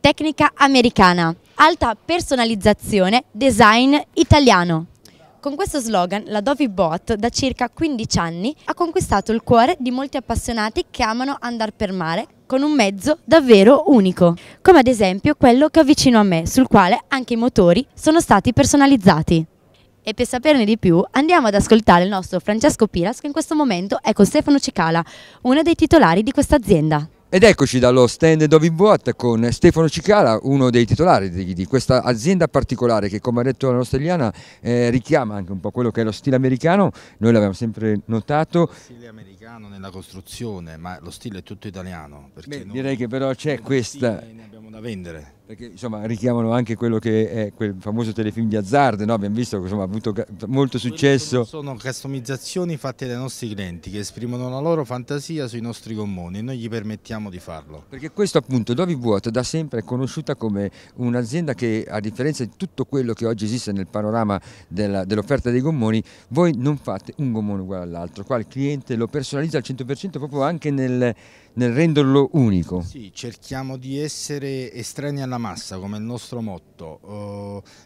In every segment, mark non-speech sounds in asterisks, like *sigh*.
tecnica americana, alta personalizzazione, design italiano. Con questo slogan la Dovi Bot da circa 15 anni ha conquistato il cuore di molti appassionati che amano andare per mare con un mezzo davvero unico, come ad esempio quello che ho vicino a me, sul quale anche i motori sono stati personalizzati. E per saperne di più andiamo ad ascoltare il nostro Francesco Piras che in questo momento è con Stefano Cicala, uno dei titolari di questa azienda. Ed eccoci dallo stand Dovinboat con Stefano Cicala, uno dei titolari di, di, questa azienda particolare che come ha detto la Nostelliana eh, richiama anche un po' quello che è lo stile americano, noi l'abbiamo sempre notato. Lo stile americano nella costruzione, ma lo stile è tutto italiano. Beh, noi, direi che però c'è questa da vendere. Perché insomma richiamano anche quello che è quel famoso telefilm di Azzardo, no? abbiamo visto che ha avuto molto successo. Sono customizzazioni fatte dai nostri clienti che esprimono la loro fantasia sui nostri gommoni e noi gli permettiamo di farlo. Perché questo appunto Dovi Vuoto da sempre è conosciuta come un'azienda che a differenza di tutto quello che oggi esiste nel panorama dell'offerta dell dei gommoni, voi non fate un gommone uguale all'altro, qua il cliente lo personalizza al 100% proprio anche nel nel renderlo unico. Sì, cerchiamo di essere estranei alla massa come il nostro motto. Uh,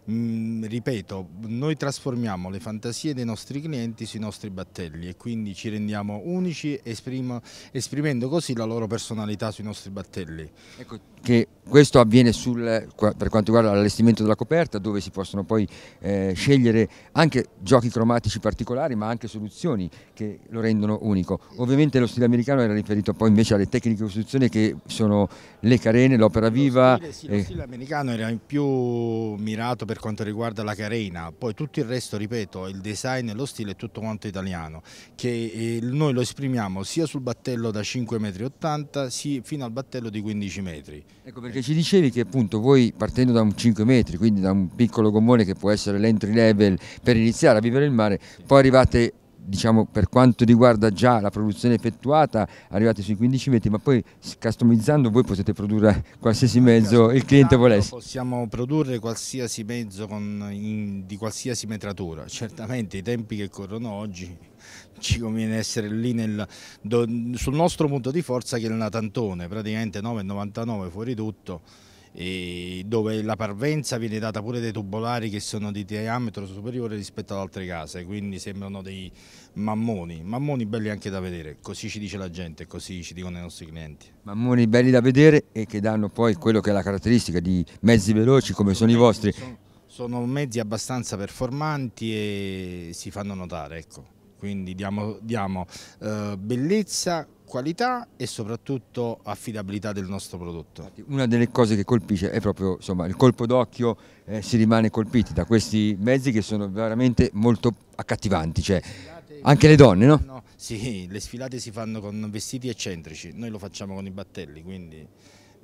eh, mh, mm, ripeto, noi trasformiamo le fantasie dei nostri clienti sui nostri battelli e quindi ci rendiamo unici esprimo, esprimendo così la loro personalità sui nostri battelli. Ecco, che questo avviene sul, per quanto riguarda l'allestimento della coperta dove si possono poi eh, scegliere anche giochi cromatici particolari ma anche soluzioni che lo rendono unico. Ovviamente lo stile americano era riferito poi invece cioè le tecniche di costruzione che sono le carene, l'opera viva. Stile, sì, Lo stile americano era più mirato per quanto riguarda la carena, poi tutto il resto, ripeto, il design e lo stile è tutto quanto italiano, che eh, noi lo esprimiamo sia sul battello da 5,80 m fino al battello di 15 metri. Ecco perché ci dicevi che appunto voi partendo da un 5 metri, quindi da un piccolo gommone che può essere l'entry level per iniziare a vivere il mare, poi arrivate diciamo, per quanto riguarda già la produzione effettuata arrivate sui 15 metri, ma poi customizzando voi potete produrre qualsiasi mezzo il cliente volesse. Possiamo produrre qualsiasi mezzo con, in, di qualsiasi metratura, certamente i tempi che corrono oggi *laughs* ci conviene essere lì nel, sul nostro punto di forza che è il Natantone, praticamente 9,99 fuori tutto dove la parvenza viene data pure dai tubolari che sono di diametro superiore rispetto ad altre case, quindi sembrano dei mammoni, mammoni belli anche da vedere, così ci dice la gente, così ci dicono i nostri clienti. Mammoni belli da vedere e che danno poi quello che è la caratteristica di mezzi veloci come sono i vostri. Sono, mezzi abbastanza performanti e si fanno notare, ecco quindi diamo, diamo eh, bellezza qualità e soprattutto affidabilità del nostro prodotto. Una delle cose che colpisce è proprio insomma, il colpo d'occhio, eh, si rimane colpiti da questi mezzi che sono veramente molto accattivanti, cioè, anche le donne no? no? Sì, le sfilate si fanno con vestiti eccentrici, noi lo facciamo con i battelli, quindi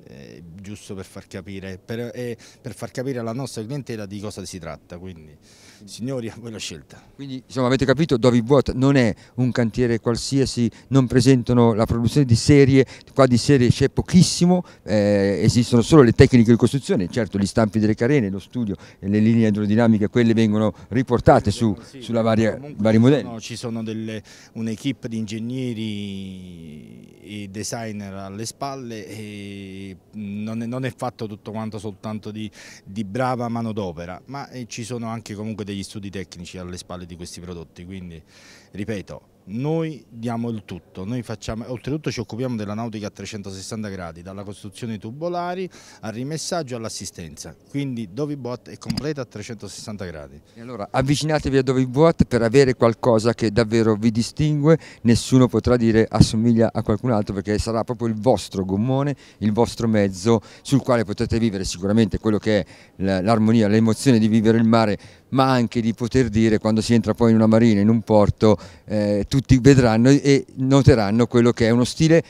eh, giusto per far capire, per, eh, per, far capire alla nostra clientela di cosa si tratta. Quindi, signori, a voi la scelta. Quindi, insomma, avete capito, Dovi Vuot non è un cantiere qualsiasi, non presentano la produzione di serie, qua di serie c'è pochissimo, eh, esistono solo le tecniche di costruzione, certo gli stampi delle carene, lo studio, le linee aerodinamiche, quelle vengono riportate su, sì, sulla varia, vari modelli. Ci sono un'equipe di ingegneri i designer alle spalle e non è, non è fatto tutto quanto soltanto di, di brava manodopera, ma eh, ci sono anche comunque degli studi tecnici alle spalle di questi prodotti, quindi ripeto noi diamo il tutto, noi facciamo, oltretutto ci occupiamo della nautica a 360 gradi, dalla costruzione tubolari al rimessaggio all'assistenza, quindi Boat è completa a 360 gradi. E allora avvicinatevi a Boat per avere qualcosa che davvero vi distingue, nessuno potrà dire assomiglia a qualcun altro perché sarà proprio il vostro gommone, il vostro mezzo sul quale potrete vivere sicuramente quello che è l'armonia, l'emozione di vivere il mare ma anche di poter dire quando si entra poi in una marina, in un porto, eh, tutti vedranno e noteranno quello che è uno stile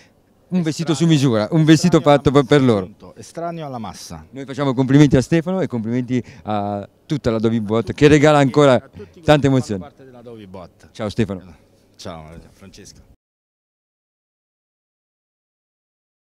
un vestito su misura, un vestito fatto massa, per loro. Estraneo alla massa. Noi facciamo complimenti a Stefano e complimenti a tutta la Bot che regala ancora tante emozioni. Ciao Stefano. Ciao Francesco.